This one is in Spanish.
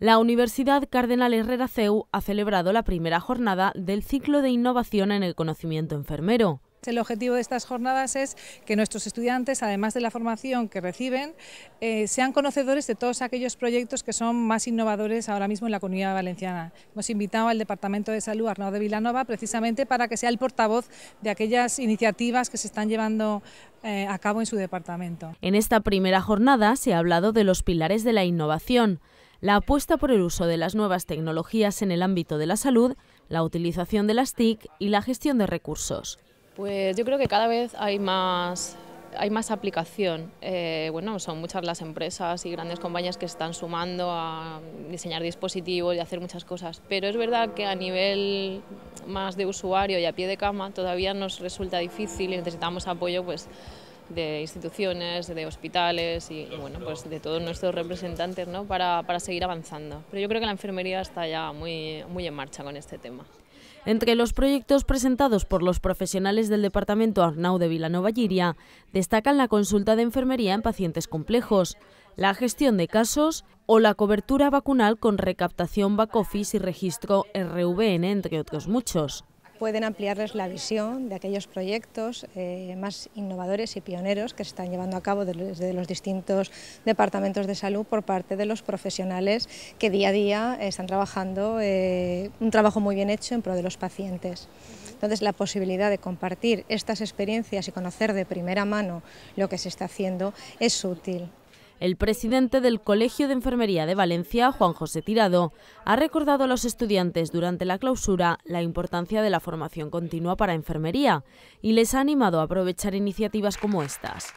La Universidad Cardenal Herrera CEU ha celebrado la primera jornada del ciclo de innovación en el conocimiento enfermero. El objetivo de estas jornadas es que nuestros estudiantes, además de la formación que reciben, eh, sean conocedores de todos aquellos proyectos que son más innovadores ahora mismo en la comunidad valenciana. Hemos invitado al Departamento de Salud Arnaud de Vilanova precisamente para que sea el portavoz de aquellas iniciativas que se están llevando eh, a cabo en su departamento. En esta primera jornada se ha hablado de los pilares de la innovación la apuesta por el uso de las nuevas tecnologías en el ámbito de la salud, la utilización de las TIC y la gestión de recursos. Pues yo creo que cada vez hay más, hay más aplicación. Eh, bueno, son muchas las empresas y grandes compañías que están sumando a diseñar dispositivos y hacer muchas cosas, pero es verdad que a nivel más de usuario y a pie de cama todavía nos resulta difícil y necesitamos apoyo pues de instituciones, de hospitales y, bueno, pues de todos nuestros representantes ¿no? para, para, seguir avanzando. Pero yo creo que la enfermería está ya muy, muy en marcha con este tema. Entre los proyectos presentados por los profesionales del departamento Arnau de Vilanova Lliria, destacan la consulta de enfermería en pacientes complejos, la gestión de casos o la cobertura vacunal con recaptación back office y registro RVN, entre otros muchos pueden ampliarles la visión de aquellos proyectos eh, más innovadores y pioneros que se están llevando a cabo desde los distintos departamentos de salud por parte de los profesionales que día a día están trabajando eh, un trabajo muy bien hecho en pro de los pacientes. Entonces, la posibilidad de compartir estas experiencias y conocer de primera mano lo que se está haciendo es útil. El presidente del Colegio de Enfermería de Valencia, Juan José Tirado, ha recordado a los estudiantes durante la clausura la importancia de la formación continua para enfermería y les ha animado a aprovechar iniciativas como estas.